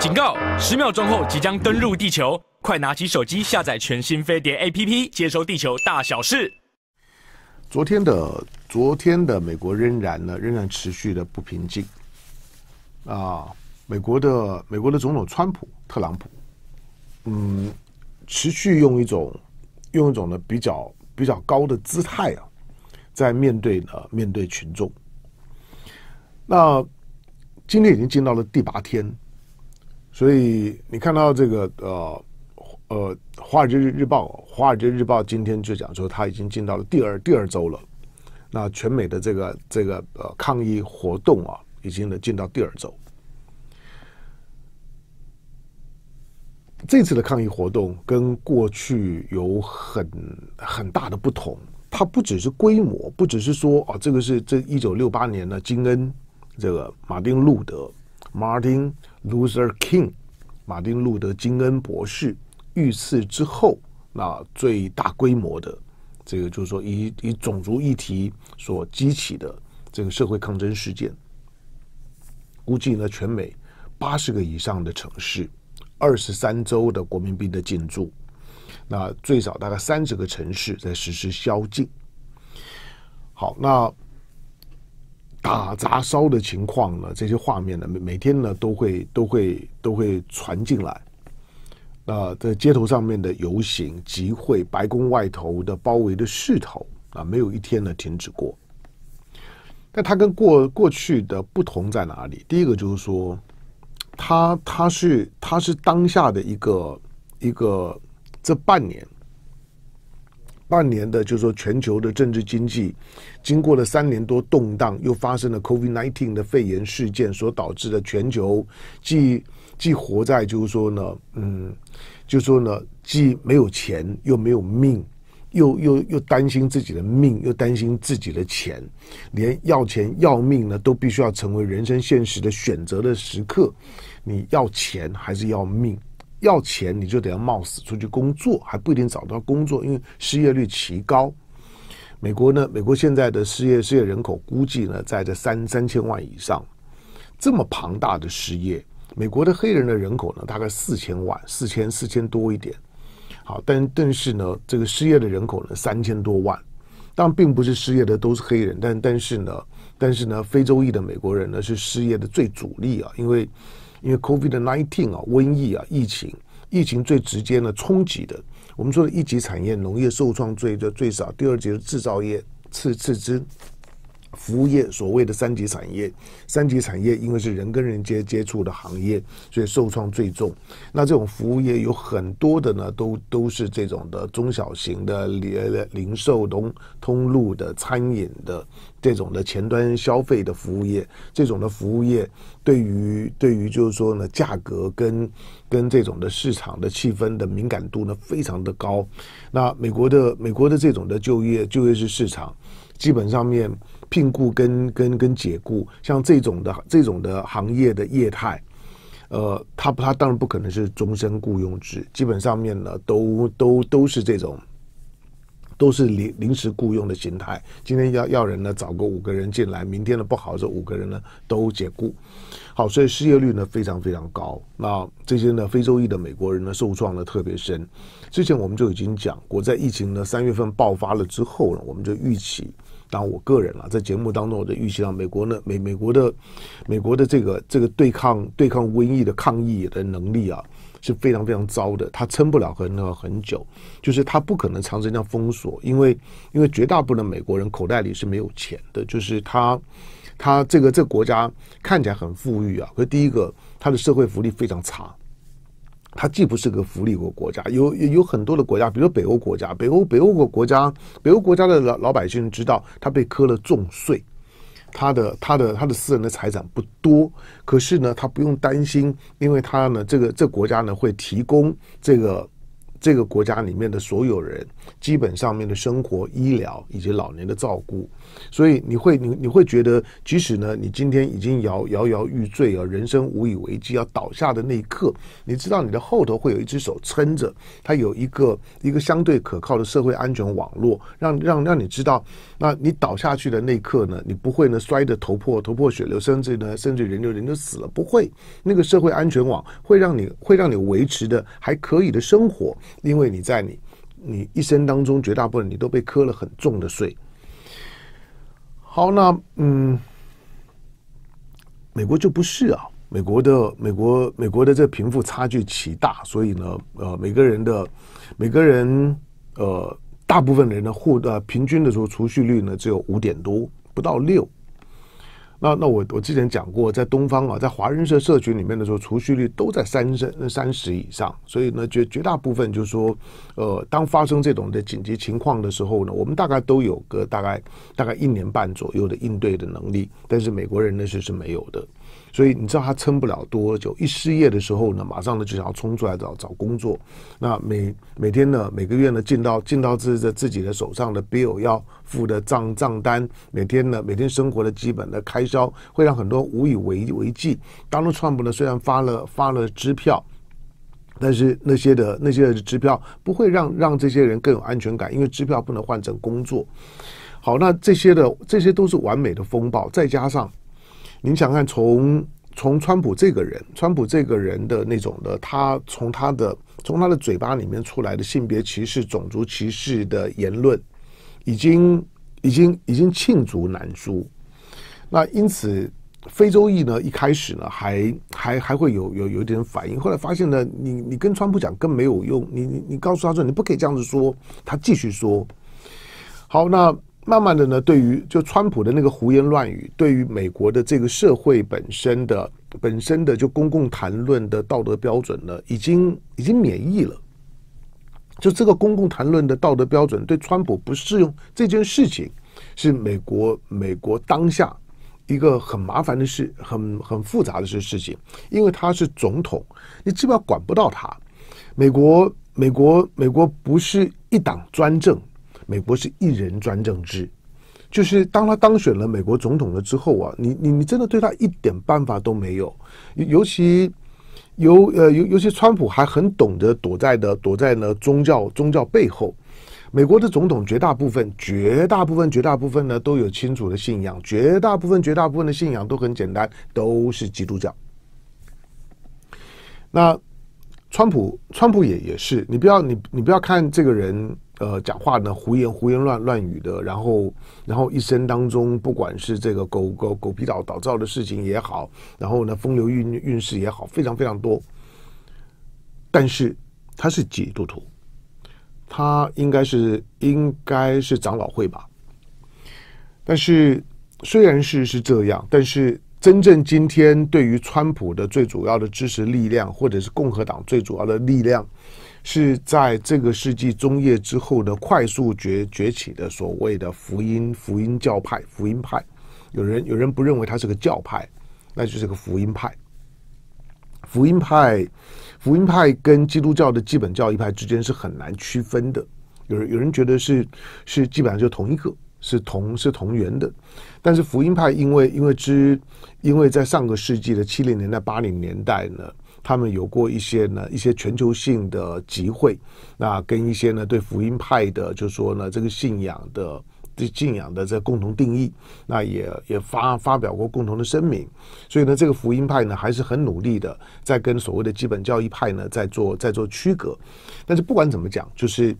警告！十秒钟后即将登陆地球，快拿起手机下载全新飞碟 APP，接收地球大小事。昨天的，昨天的美国仍然呢，仍然持续的不平静啊！美国的，美国的总统川普，特朗普，嗯，持续用一种，用一种呢比较比较高的姿态啊，在面对呢面对群众。那今天已经进到了第八天。所以你看到这个呃呃《华尔街日报》，《华尔街日报》今天就讲说，它已经进到了第二第二周了。那全美的这个这个呃抗议活动啊，已经能进到第二周。这次的抗议活动跟过去有很很大的不同，它不只是规模，不只是说啊，这个是这一九六八年的金恩，这个马丁路德。马丁·路德· g 马丁·路德·金恩博士遇刺之后，那最大规模的这个就是说以以种族议题所激起的这个社会抗争事件，估计呢全美八十个以上的城市，二十三周的国民兵的进驻，那最少大概三十个城市在实施宵禁。好，那。打砸烧的情况呢？这些画面呢，每每天呢都会都会都会传进来。那在街头上面的游行集会，白宫外头的包围的势头啊，没有一天呢停止过。但他跟过过去的不同在哪里？第一个就是说，他他是他是当下的一个一个这半年。半年的，就说全球的政治经济，经过了三年多动荡，又发生了 c o v i d nineteen 的肺炎事件，所导致的全球，既既活在就是说呢，嗯，就说呢，既没有钱，又没有命，又又又担心自己的命，又担心自己的钱，连要钱要命呢，都必须要成为人生现实的选择的时刻，你要钱还是要命？要钱你就得要冒死出去工作，还不一定找到工作，因为失业率奇高。美国呢，美国现在的失业失业人口估计呢，在这三三千万以上，这么庞大的失业。美国的黑人的人口呢，大概四千万，四千四千多一点。好，但但是呢，这个失业的人口呢，三千多万，但并不是失业的都是黑人，但但是呢，但是呢，非洲裔的美国人呢，是失业的最主力啊，因为。因为 COVID-19 啊，瘟疫啊，疫情，疫情最直接的冲击的，我们说的一级产业农业受创最最最少，第二级是制造业次次之。服务业所谓的三级产业，三级产业因为是人跟人接接触的行业，所以受创最重。那这种服务业有很多的呢，都都是这种的中小型的零零售通通路的餐饮的这种的前端消费的服务业，这种的服务业对于对于就是说呢，价格跟跟这种的市场的气氛的敏感度呢，非常的高。那美国的美国的这种的就业就业市市场，基本上面。聘雇跟跟跟解雇，像这种的这种的行业的业态，呃，他他当然不可能是终身雇佣制，基本上面呢，都都都是这种，都是临临时雇佣的形态。今天要要人呢，找个五个人进来，明天呢不好，这五个人呢都解雇。好，所以失业率呢非常非常高。那这些呢，非洲裔的美国人呢受创的特别深。之前我们就已经讲过，在疫情呢三月份爆发了之后呢，我们就预期。当然，我个人啊，在节目当中，我就预期到美国呢，美美国的美国的这个这个对抗对抗瘟疫的抗疫的能力啊，是非常非常糟的，它撑不了很很很久，就是它不可能长时间封锁，因为因为绝大部分美国人口袋里是没有钱的，就是他他这个这国家看起来很富裕啊，可是第一个，它的社会福利非常差。它既不是个福利国国家，有有很多的国家，比如北欧国家，北欧北欧国国家，北欧国家的老老百姓知道，他被磕了重税，他的他的他的私人的财产不多，可是呢，他不用担心，因为他呢，这个这国家呢会提供这个这个国家里面的所有人基本上面的生活、医疗以及老年的照顾。所以你会你你会觉得，即使呢，你今天已经摇摇摇欲坠啊，人生无以为继，要倒下的那一刻，你知道你的后头会有一只手撑着，它有一个一个相对可靠的社会安全网络，让让让你知道，那你倒下去的那一刻呢，你不会呢摔得头破头破血流，甚至呢甚至人就人就死了，不会，那个社会安全网会让你会让你维持的还可以的生活，因为你在你你一生当中绝大部分你都被磕了很重的税。好，那嗯，美国就不是啊，美国的美国美国的这贫富差距极大，所以呢，呃，每个人的每个人呃，大部分人的户呃，平均的时候储蓄率呢只有五点多，不到六。那那我我之前讲过，在东方啊，在华人社社群里面的时候，储蓄率都在三十三十以上，所以呢，绝绝大部分就是说，呃，当发生这种的紧急情况的时候呢，我们大概都有个大概大概一年半左右的应对的能力，但是美国人呢就是没有的，所以你知道他撑不了多久，一失业的时候呢，马上呢就想要冲出来找找工作，那每每天呢，每个月呢，进到进到自的自己的手上的 bill 要付的账账单，每天呢，每天生活的基本的开。消会让很多无以为为继。当中，川普呢虽然发了发了支票，但是那些的那些的支票不会让让这些人更有安全感，因为支票不能换成工作。好，那这些的这些都是完美的风暴。再加上您想看从从川普这个人，川普这个人的那种的，他从他的从他的嘴巴里面出来的性别歧视、种族歧视的言论，已经已经已经罄竹难书。那因此，非洲裔呢一开始呢还还还会有有有点反应，后来发现呢，你你跟川普讲更没有用，你你你告诉他说你不可以这样子说，他继续说。好，那慢慢的呢，对于就川普的那个胡言乱语，对于美国的这个社会本身的本身的就公共谈论的道德标准呢，已经已经免疫了。就这个公共谈论的道德标准对川普不适用这件事情，是美国美国当下。一个很麻烦的事，很很复杂的事事情，因为他是总统，你基本上管不到他。美国，美国，美国不是一党专政，美国是一人专政制，就是当他当选了美国总统了之后啊，你你你真的对他一点办法都没有，尤其尤呃尤尤其川普还很懂得躲在的躲在呢宗教宗教背后。美国的总统绝大部分、绝大部分、绝大部分呢，都有清楚的信仰。绝大部分、绝大部分的信仰都很简单，都是基督教。那川普，川普也也是，你不要你你不要看这个人呃，讲话呢胡言胡言乱乱语的，然后然后一生当中，不管是这个狗狗狗皮岛岛灶的事情也好，然后呢风流运运势也好，非常非常多。但是他是基督徒。他应该是应该是长老会吧，但是虽然是是这样，但是真正今天对于川普的最主要的支持力量，或者是共和党最主要的力量，是在这个世纪中叶之后的快速崛崛起的所谓的福音福音教派福音派。有人有人不认为他是个教派，那就是个福音派。福音派。福音派跟基督教的基本教义派之间是很难区分的，有人有人觉得是是基本上就同一个，是同是同源的，但是福音派因为因为之因为在上个世纪的七零年代八零年代呢，他们有过一些呢一些全球性的集会，那跟一些呢对福音派的就说呢这个信仰的。敬仰的这共同定义，那也也发发表过共同的声明，所以呢，这个福音派呢还是很努力的在跟所谓的基本教义派呢在做在做区隔。但是不管怎么讲，就是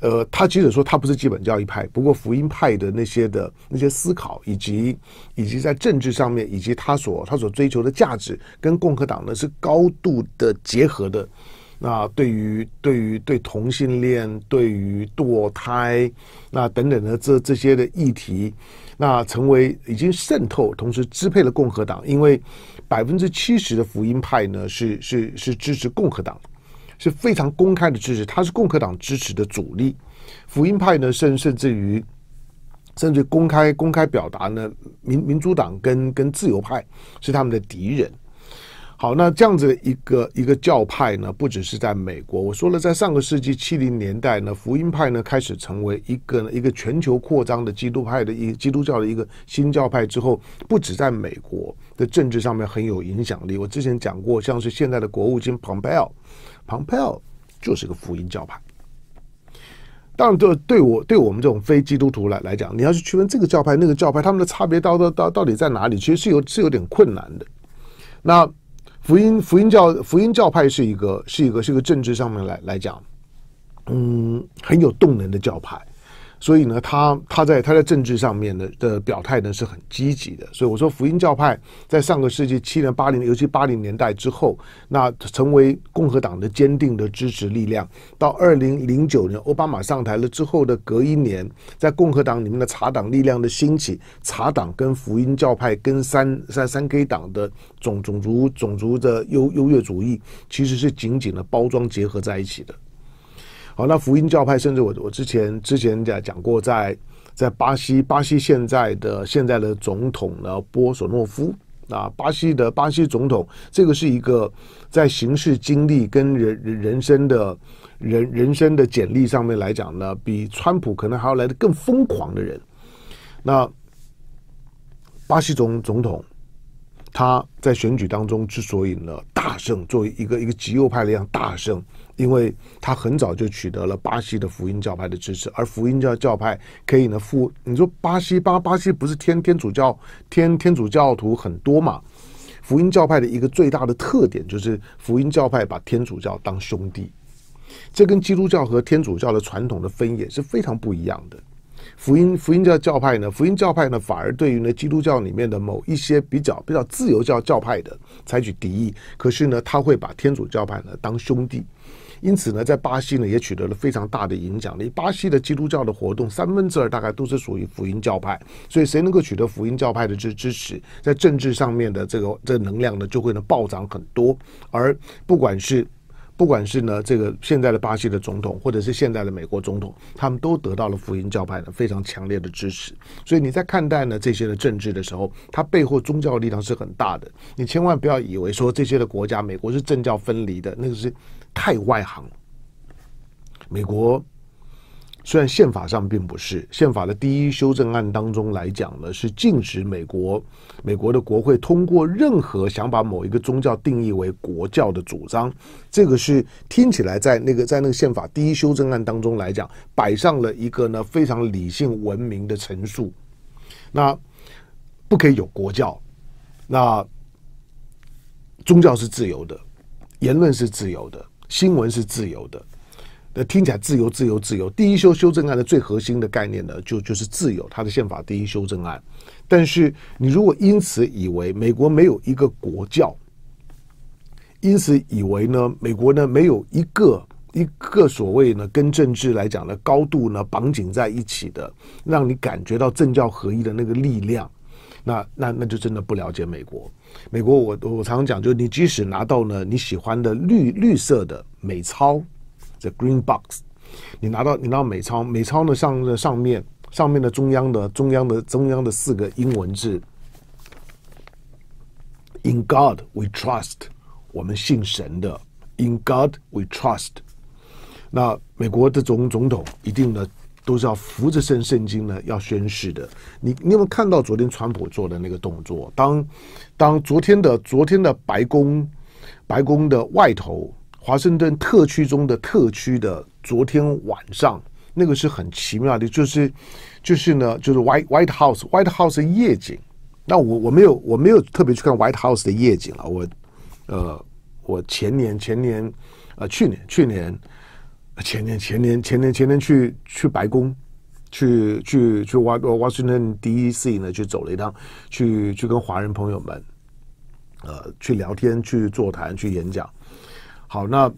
呃，他即使说他不是基本教义派，不过福音派的那些的那些思考以及以及在政治上面以及他所他所追求的价值，跟共和党呢是高度的结合的。那对于对于对同性恋、对于堕胎、那等等的这这些的议题，那成为已经渗透，同时支配了共和党。因为百分之七十的福音派呢，是是是支持共和党，是非常公开的支持，他是共和党支持的主力。福音派呢，甚甚至于甚至公开公开表达呢，民民主党跟跟自由派是他们的敌人。好，那这样子的一个一个教派呢，不只是在美国。我说了，在上个世纪七零年代呢，福音派呢开始成为一个一个全球扩张的基督派的一基督教的一个新教派之后，不止在美国的政治上面很有影响力。我之前讲过，像是现在的国务卿蓬佩奥，蓬佩奥就是个福音教派。当然，这对我对我们这种非基督徒来来讲，你要去区分这个教派那个教派，他们的差别到到到到底在哪里？其实是有是有点困难的。那。福音福音教福音教派是一个是一个是一个政治上面来来讲，嗯，很有动能的教派。所以呢，他他在他在政治上面的的表态呢是很积极的。所以我说，福音教派在上个世纪七零八零，尤其八零年代之后，那成为共和党的坚定的支持力量。到二零零九年，奥巴马上台了之后的隔一年，在共和党里面的茶党力量的兴起，茶党跟福音教派跟三三三 K 党的种种族种族的优优越主义，其实是紧紧的包装结合在一起的。好，那福音教派，甚至我我之前之前讲讲过，在在巴西，巴西现在的现在的总统呢，波索诺夫啊，巴西的巴西总统，这个是一个在刑事经历跟人人生的人人生的简历上面来讲呢，比川普可能还要来的更疯狂的人。那巴西总总统他在选举当中之所以呢大胜，作为一个一个极右派一样大胜。因为他很早就取得了巴西的福音教派的支持，而福音教教派可以呢复，你说巴西巴巴西不是天天主教天天主教徒很多嘛？福音教派的一个最大的特点就是，福音教派把天主教当兄弟，这跟基督教和天主教的传统的分野是非常不一样的。福音福音教教派呢，福音教派呢反而对于呢基督教里面的某一些比较比较自由教教派的采取敌意，可是呢他会把天主教派呢当兄弟。因此呢，在巴西呢也取得了非常大的影响力。巴西的基督教的活动三分之二大概都是属于福音教派，所以谁能够取得福音教派的支支持，在政治上面的这个这能量呢，就会呢暴涨很多。而不管是不管是呢，这个现在的巴西的总统，或者是现在的美国总统，他们都得到了福音教派的非常强烈的支持。所以你在看待呢这些的政治的时候，它背后宗教力量是很大的。你千万不要以为说这些的国家，美国是政教分离的，那个是。太外行了。美国虽然宪法上并不是宪法的第一修正案当中来讲呢，是禁止美国美国的国会通过任何想把某一个宗教定义为国教的主张。这个是听起来在那个在那个宪法第一修正案当中来讲，摆上了一个呢非常理性文明的陈述。那不可以有国教，那宗教是自由的，言论是自由的。新闻是自由的，那听起来自由、自由、自由。第一修修正案的最核心的概念呢，就就是自由，它的宪法第一修正案。但是你如果因此以为美国没有一个国教，因此以为呢，美国呢没有一个一个所谓呢跟政治来讲的高度呢绑紧在一起的，让你感觉到政教合一的那个力量。那那那就真的不了解美国。美国，我我我常常讲，就是你即使拿到呢你喜欢的绿绿色的美钞，t h e green box，你拿到你拿到美钞，美钞呢上上面上面的中央的中央的中央的四个英文字，in God we trust，我们信神的，in God we trust。那美国的总总统一定的。都是要扶着圣圣经呢，要宣誓的。你你有没有看到昨天川普做的那个动作？当当昨天的昨天的白宫白宫的外头，华盛顿特区中的特区的昨天晚上，那个是很奇妙的，就是就是呢，就是 White White House White House 夜景。那我我没有我没有特别去看 White House 的夜景了。我呃，我前年前年啊，去年去年。前年、前年、前年、前年去去白宫，去去去瓦华盛顿 D C 呢，去走了一趟，去去跟华人朋友们，呃，去聊天、去座谈、去演讲。好，那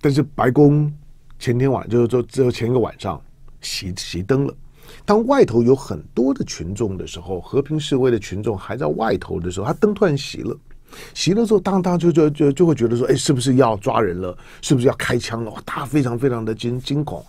但是白宫前天晚，就是就就前一个晚上，熄熄灯了。当外头有很多的群众的时候，和平示威的群众还在外头的时候，他灯突然熄了。行了之后，当当就就就就会觉得说，哎，是不是要抓人了？是不是要开枪了？大家非常非常的惊惊恐。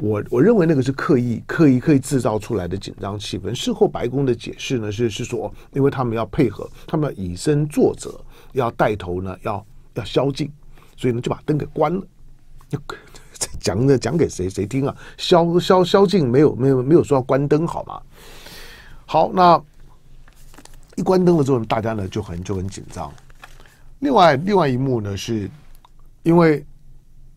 我我认为那个是刻意刻意刻意制造出来的紧张气氛。事后白宫的解释呢，是是说，因为他们要配合，他们以身作则，要带头呢，要要宵禁，所以呢就把灯给关了。讲呢讲给谁谁听啊？宵宵宵禁没有没有没有说要关灯好吗？好，那。一关灯了之后，大家呢就很就很紧张。另外，另外一幕呢是，因为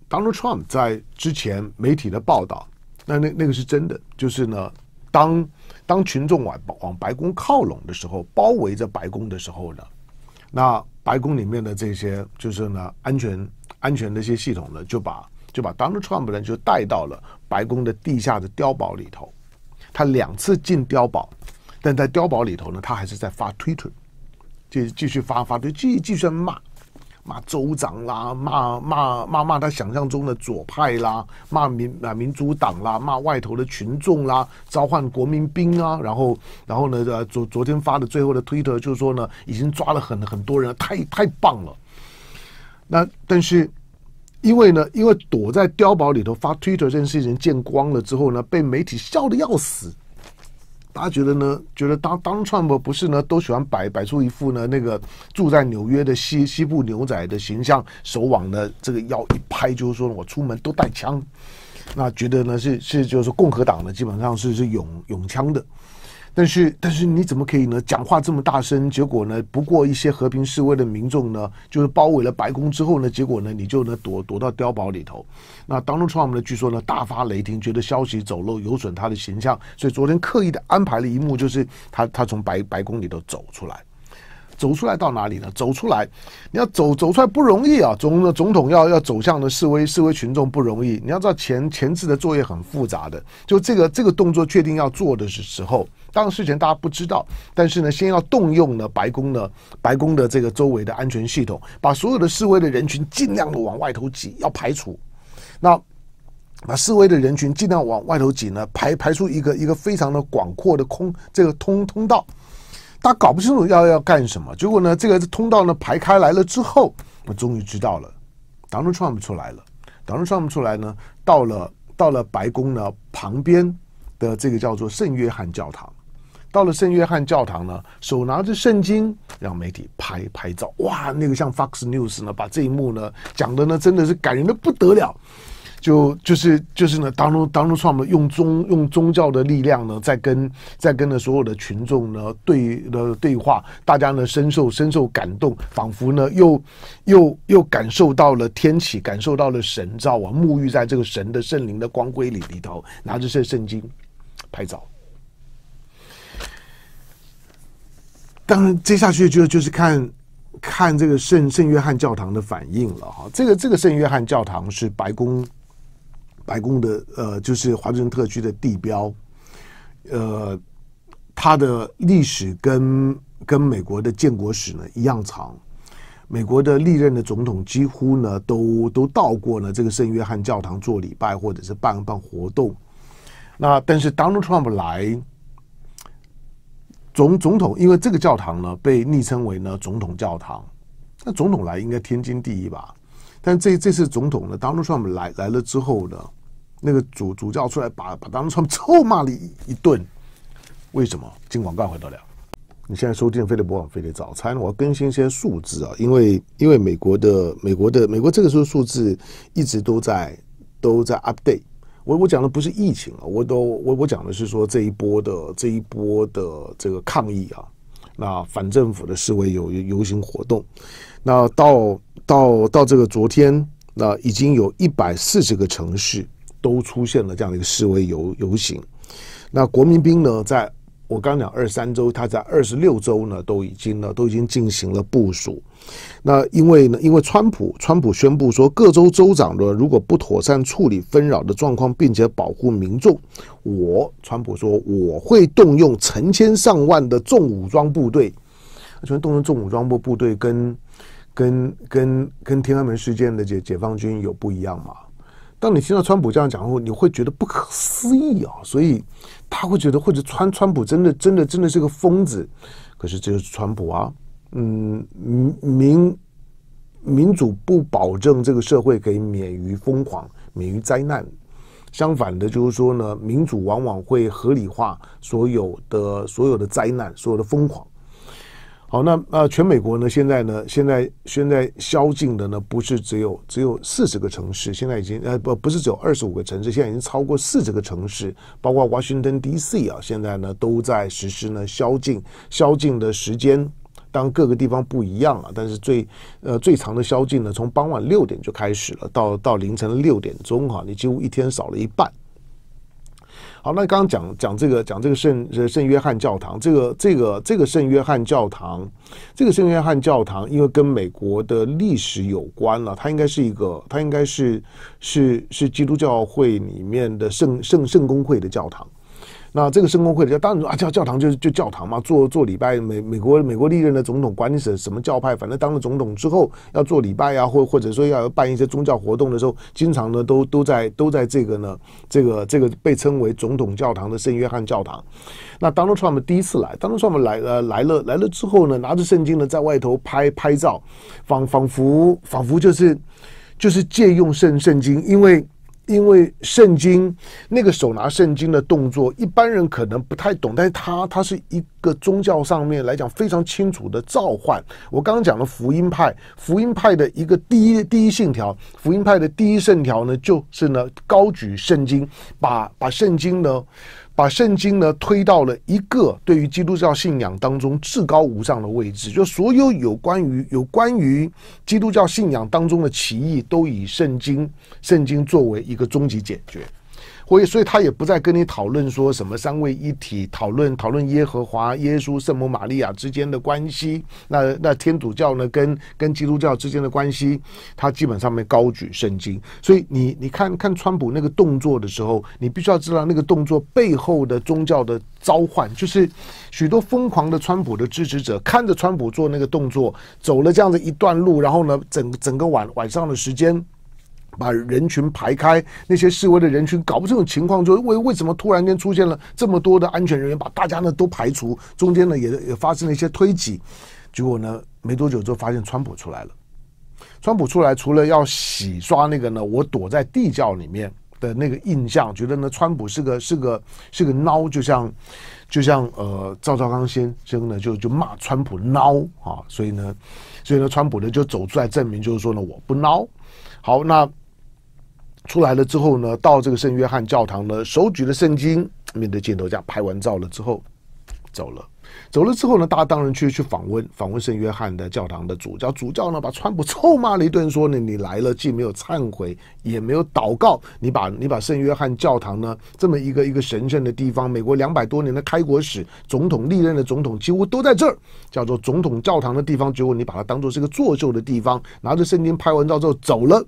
Donald Trump 在之前媒体的报道，那那那个是真的，就是呢，当当群众往往白宫靠拢的时候，包围着白宫的时候呢，那白宫里面的这些就是呢安全安全的一些系统呢，就把就把 Donald Trump 呢就带到了白宫的地下的碉堡里头，他两次进碉堡。但在碉堡里头呢，他还是在发推特，继继续发发就继继续骂骂州长啦，骂骂骂骂他想象中的左派啦，骂民啊民主党啦，骂外头的群众啦，召唤国民兵啊，然后然后呢，昨昨天发的最后的推特就是说呢，已经抓了很很多人，太太棒了。那但是因为呢，因为躲在碉堡里头发推特这件事情见光了之后呢，被媒体笑的要死。大家觉得呢？觉得当当川播不是呢，都喜欢摆摆出一副呢那个住在纽约的西西部牛仔的形象，手往呢这个腰一拍，就是说我出门都带枪。那觉得呢是是就是共和党呢基本上是是拥拥枪的。但是但是你怎么可以呢？讲话这么大声，结果呢？不过一些和平示威的民众呢，就是包围了白宫之后呢，结果呢，你就呢躲躲到碉堡里头。那当 u m p 呢，据说呢大发雷霆，觉得消息走漏有损他的形象，所以昨天刻意的安排了一幕，就是他他从白白宫里头走出来。走出来到哪里呢？走出来，你要走走出来不容易啊！总总统要要走向的示威示威群众不容易。你要知道前前置的作业很复杂的，就这个这个动作确定要做的是时候，当事前大家不知道，但是呢，先要动用呢白宫的白宫的这个周围的安全系统，把所有的示威的人群尽量的往外头挤，要排除。那把示威的人群尽量往外头挤呢，排排出一个一个非常的广阔的空这个通通道。他搞不清楚要要干什么，结果呢，这个通道呢排开来了之后，我终于知道了，Donald Trump 出来了。Donald Trump 出来呢，到了到了白宫呢旁边的这个叫做圣约翰教堂，到了圣约翰教堂呢，手拿着圣经让媒体拍拍照，哇，那个像 Fox News 呢，把这一幕呢讲的呢真的是感人的不得了。就就是就是呢，当中当中，他们用宗用宗教的力量呢，在跟在跟呢所有的群众呢对的对话，大家呢深受深受感动，仿佛呢又又又感受到了天启，感受到了神照啊，沐浴在这个神的圣灵的光辉里里头，拿着这圣经拍照。当然，接下去就就是看看这个圣圣约翰教堂的反应了哈。这个这个圣约翰教堂是白宫。白宫的呃，就是华盛顿特区的地标，呃，它的历史跟跟美国的建国史呢一样长。美国的历任的总统几乎呢都都到过呢这个圣约翰教堂做礼拜或者是办办活动。那但是 Donald Trump 来，总总统因为这个教堂呢被昵称为呢总统教堂，那总统来应该天经地义吧？但这这次总统呢，Trump 来来了之后呢，那个主主教出来把把 Trump 臭骂了一一顿。为什么？尽管干回得了。你现在收听《飞利伯网》飞的早餐，我要更新一些数字啊，因为因为美国的美国的美国这个时候数字一直都在都在 update。我我讲的不是疫情啊，我都我我讲的是说这一波的这一波的这个抗议啊，那反政府的示威游游行活动，那到。到到这个昨天，那已经有一百四十个城市都出现了这样的一个示威游游行。那国民兵呢，在我刚讲二三周，他在二十六周呢，都已经呢都已经进行了部署。那因为呢，因为川普，川普宣布说，各州州长呢，如果不妥善处理纷扰的状况，并且保护民众，我川普说我会动用成千上万的重武装部队，全动用重武装部部队跟。跟跟跟天安门事件的解解放军有不一样吗？当你听到川普这样讲后，你会觉得不可思议啊！所以他会觉得，或者川川普真的真的真的是个疯子。可是这是川普啊，嗯，民民主不保证这个社会可以免于疯狂、免于灾难。相反的，就是说呢，民主往往会合理化所有的所有的灾难、所有的疯狂。好，那呃，全美国呢，现在呢，现在现在宵禁的呢，不是只有只有四十个城市，现在已经呃不不是只有二十五个城市，现在已经超过四十个城市，包括华盛顿 D.C. 啊，现在呢都在实施呢宵禁，宵禁的时间，当各个地方不一样啊，但是最呃最长的宵禁呢，从傍晚六点就开始了，到到凌晨六点钟哈，你几乎一天少了一半。好，那刚刚讲讲这个，讲这个圣圣约翰教堂，这个这个这个圣约翰教堂，这个圣约翰教堂，因为跟美国的历史有关了，它应该是一个，它应该是是是基督教会里面的圣圣圣公会的教堂。那这个圣公会的，当然啊，教教堂就是就教堂嘛，做做礼拜。美美国美国历任的总统，管你什什么教派，反正当了总统之后要做礼拜啊，或或者说要办一些宗教活动的时候，经常呢都都在都在这个呢这个这个被称为总统教堂的圣约翰教堂。那当 r u 我们第一次来，当 r u 我们来呃来了来了之后呢，拿着圣经呢在外头拍拍照，仿仿佛仿佛就是就是借用圣圣经，因为。因为圣经那个手拿圣经的动作，一般人可能不太懂，但是他他是一个宗教上面来讲非常清楚的召唤。我刚刚讲的福音派，福音派的一个第一第一信条，福音派的第一圣条呢，就是呢高举圣经，把把圣经呢。把圣经呢推到了一个对于基督教信仰当中至高无上的位置，就所有有关于有关于基督教信仰当中的歧义，都以圣经圣经作为一个终极解决。或所以，他也不再跟你讨论说什么三位一体，讨论讨论耶和华、耶稣、圣母玛利亚之间的关系。那那天主教呢，跟跟基督教之间的关系，他基本上面高举圣经。所以你你看看川普那个动作的时候，你必须要知道那个动作背后的宗教的召唤，就是许多疯狂的川普的支持者看着川普做那个动作，走了这样的一段路，然后呢，整整个晚晚上的时间。把人群排开，那些示威的人群搞不清楚情况，就为为什么突然间出现了这么多的安全人员把大家呢都排除，中间呢也也发生了一些推挤，结果呢没多久就发现川普出来了。川普出来除了要洗刷那个呢，我躲在地窖里面的那个印象，觉得呢川普是个是个是个孬，就像就像呃赵赵刚先生呢就就骂川普孬啊，所以呢所以呢川普呢就走出来证明就是说呢我不孬。好那。出来了之后呢，到这个圣约翰教堂呢，手举了圣经，面对镜头这样拍完照了之后，走了。走了之后呢，大家当然去去访问访问圣约翰的教堂的主教，主教呢把川普臭骂了一顿，说呢你来了既没有忏悔也没有祷告，你把你把圣约翰教堂呢这么一个一个神圣的地方，美国两百多年的开国史，总统历任的总统几乎都在这儿，叫做总统教堂的地方，结果你把它当做是个作秀的地方，拿着圣经拍完照之后走了。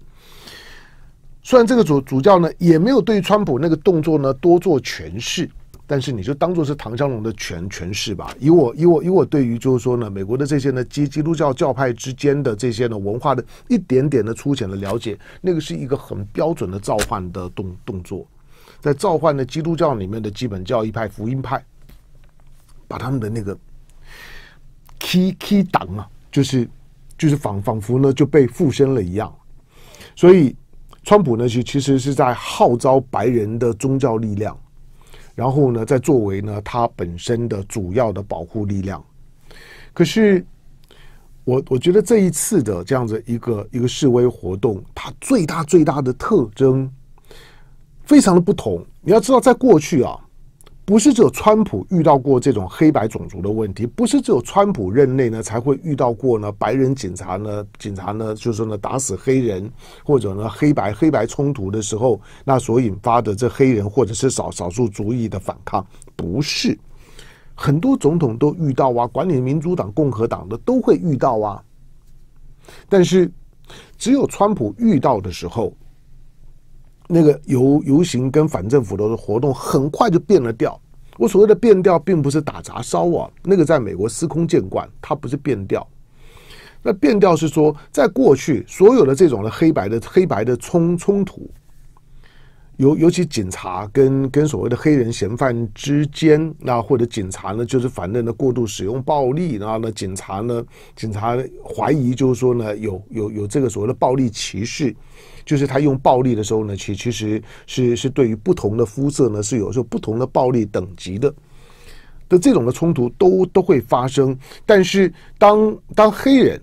虽然这个主主教呢也没有对川普那个动作呢多做诠释，但是你就当做是唐湘龙的诠诠释吧。以我以我以我对于就是说呢，美国的这些呢，基基督教教派之间的这些呢，文化的一点点的粗浅的了解，那个是一个很标准的召唤的动动作，在召唤的基督教里面的基本教义派福音派，把他们的那个 key 档啊，就是就是仿仿佛呢就被附身了一样，所以。川普呢？其其实是在号召白人的宗教力量，然后呢，在作为呢，他本身的主要的保护力量。可是，我我觉得这一次的这样的一个一个示威活动，它最大最大的特征非常的不同。你要知道，在过去啊。不是只有川普遇到过这种黑白种族的问题，不是只有川普任内呢才会遇到过呢白人警察呢警察呢，就是说呢打死黑人或者呢黑白黑白冲突的时候，那所引发的这黑人或者是少少数族裔的反抗，不是很多总统都遇到啊，管理民主党、共和党的都会遇到啊，但是只有川普遇到的时候。那个游游行跟反政府的活动很快就变了调。我所谓的变调，并不是打砸烧啊，那个在美国司空见惯，它不是变调。那变调是说，在过去所有的这种的黑白的黑白的冲冲突，尤尤其警察跟跟所谓的黑人嫌犯之间，那或者警察呢，就是反正呢过度使用暴力，然后呢，警察呢，警察怀疑就是说呢，有有有这个所谓的暴力歧视。就是他用暴力的时候呢，其其实是是对于不同的肤色呢，是有时候不同的暴力等级的，的这种的冲突都都会发生。但是当当黑人、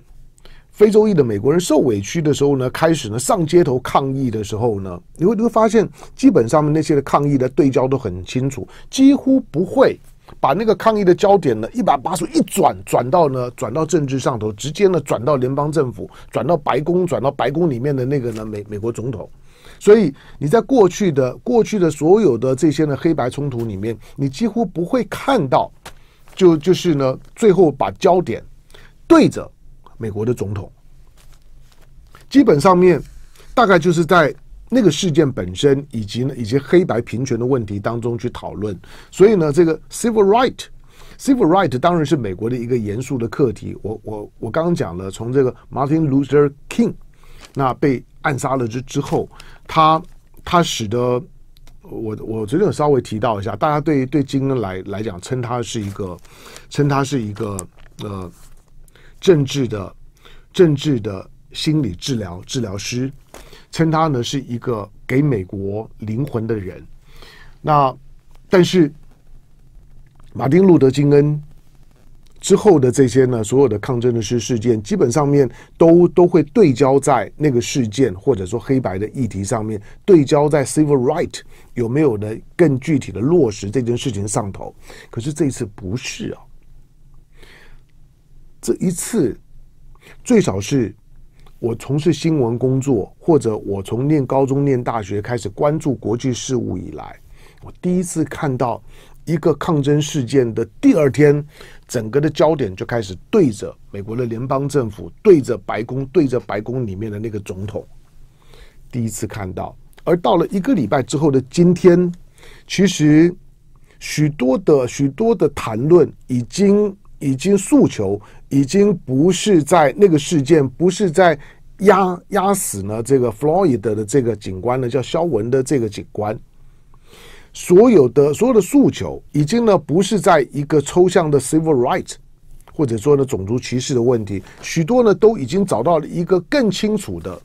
非洲裔的美国人受委屈的时候呢，开始呢上街头抗议的时候呢，你会你会发现，基本上那些的抗议的对焦都很清楚，几乎不会。把那个抗议的焦点呢，一百八十一转，转到呢，转到政治上头，直接呢，转到联邦政府，转到白宫，转到白宫里面的那个呢，美美国总统。所以你在过去的过去的所有的这些呢，黑白冲突里面，你几乎不会看到，就就是呢，最后把焦点对着美国的总统，基本上面大概就是在。那个事件本身，以及呢，以及黑白平权的问题当中去讨论。所以呢，这个 civil right，civil right 当然是美国的一个严肃的课题。我我我刚刚讲了，从这个 Martin Luther King 那被暗杀了之之后，他他使得我我昨天有稍微提到一下，大家对对金恩来来讲，称他是一个称他是一个呃政治的政治的心理治疗治疗师。称他呢是一个给美国灵魂的人，那但是马丁路德金恩之后的这些呢，所有的抗争的事事件，基本上面都都会对焦在那个事件或者说黑白的议题上面，对焦在 civil right 有没有的更具体的落实这件事情上头。可是这一次不是啊，这一次最少是。我从事新闻工作，或者我从念高中、念大学开始关注国际事务以来，我第一次看到一个抗争事件的第二天，整个的焦点就开始对着美国的联邦政府、对着白宫、对着白宫里面的那个总统，第一次看到。而到了一个礼拜之后的今天，其实许多的、许多的谈论已经。已经诉求已经不是在那个事件，不是在压压死呢这个 Floyd 的这个警官呢，叫肖文的这个警官，所有的所有的诉求已经呢不是在一个抽象的 civil rights 或者说呢种族歧视的问题，许多呢都已经找到了一个更清楚的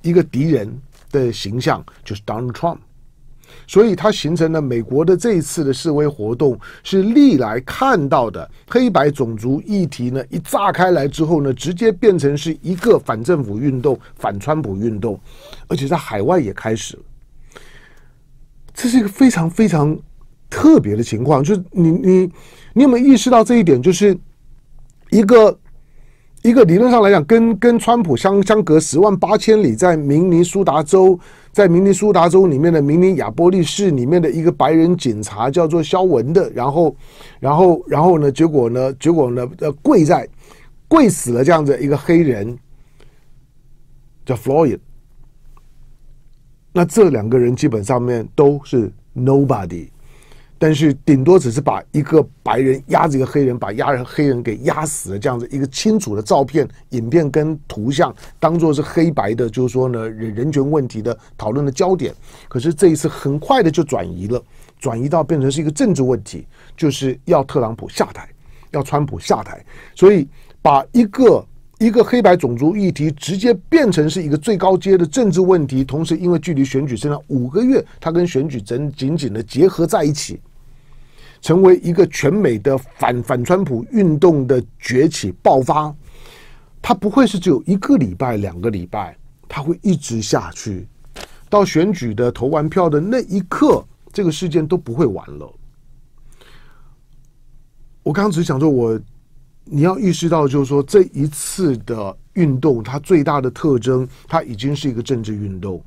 一个敌人的形象，就是 Donald Trump。所以它形成了美国的这一次的示威活动，是历来看到的黑白种族议题呢，一炸开来之后呢，直接变成是一个反政府运动、反川普运动，而且在海外也开始了。这是一个非常非常特别的情况，就是你你你有没有意识到这一点？就是一个。一个理论上来讲，跟跟川普相相隔十万八千里，在明尼苏达州，在明尼苏达州里面的明尼亚波利市里面的一个白人警察叫做肖文的，然后，然后，然后呢，结果呢，结果呢，呃，跪在跪死了这样子一个黑人叫 Floyd，那这两个人基本上面都是 Nobody。但是顶多只是把一个白人压着一个黑人，把压人黑人给压死了，这样子一个清楚的照片、影片跟图像当做是黑白的，就是说呢，人人权问题的讨论的焦点。可是这一次很快的就转移了，转移到变成是一个政治问题，就是要特朗普下台，要川普下台。所以把一个一个黑白种族议题直接变成是一个最高阶的政治问题，同时因为距离选举剩下五个月，他跟选举整紧紧的结合在一起。成为一个全美的反反川普运动的崛起爆发，它不会是只有一个礼拜、两个礼拜，它会一直下去，到选举的投完票的那一刻，这个事件都不会完了。我刚刚只想说，我你要意识到，就是说这一次的运动，它最大的特征，它已经是一个政治运动，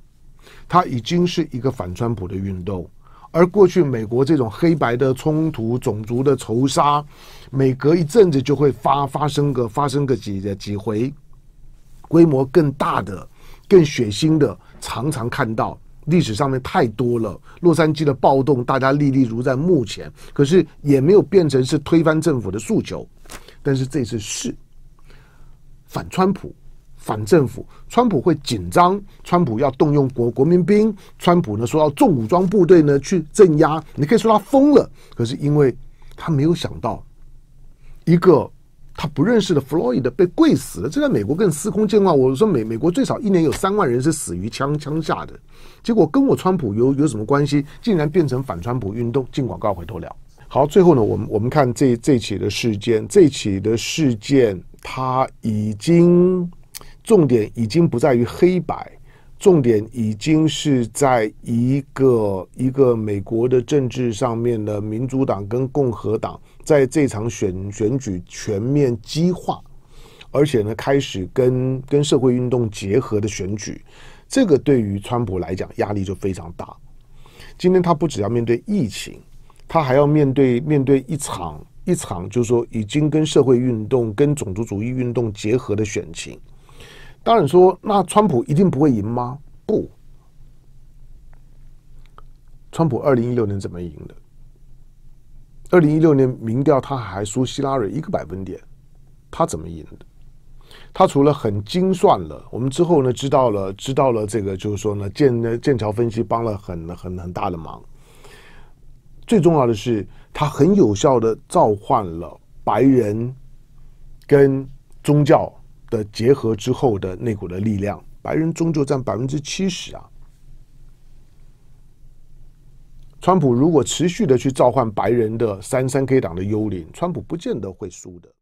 它已经是一个反川普的运动。而过去美国这种黑白的冲突、种族的仇杀，每隔一阵子就会发发生个发生个几几回，规模更大的、更血腥的，常常看到历史上面太多了。洛杉矶的暴动，大家历历如在目前，可是也没有变成是推翻政府的诉求，但是这次是反川普。反政府，川普会紧张，川普要动用国国民兵，川普呢说要重武装部队呢去镇压，你可以说他疯了，可是因为他没有想到，一个他不认识的弗洛伊德被跪死了，这在美国更司空见惯。我说美美国最少一年有三万人是死于枪枪下的，结果跟我川普有有什么关系？竟然变成反川普运动，进广告回头聊。好，最后呢，我们我们看这这起的事件，这起的事件他已经。重点已经不在于黑白，重点已经是在一个一个美国的政治上面的民主党跟共和党在这场选选举全面激化，而且呢开始跟跟社会运动结合的选举，这个对于川普来讲压力就非常大。今天他不只要面对疫情，他还要面对面对一场一场就是说已经跟社会运动、跟种族主义运动结合的选情。当然说，那川普一定不会赢吗？不，川普二零一六年怎么赢的？二零一六年民调他还输希拉里一个百分点，他怎么赢的？他除了很精算了，我们之后呢知道了知道了这个，就是说呢剑剑桥分析帮了很很很大的忙。最重要的是，他很有效的召唤了白人跟宗教。的结合之后的那股的力量，白人终究占百分之七十啊。川普如果持续的去召唤白人的三三 K 党的幽灵，川普不见得会输的。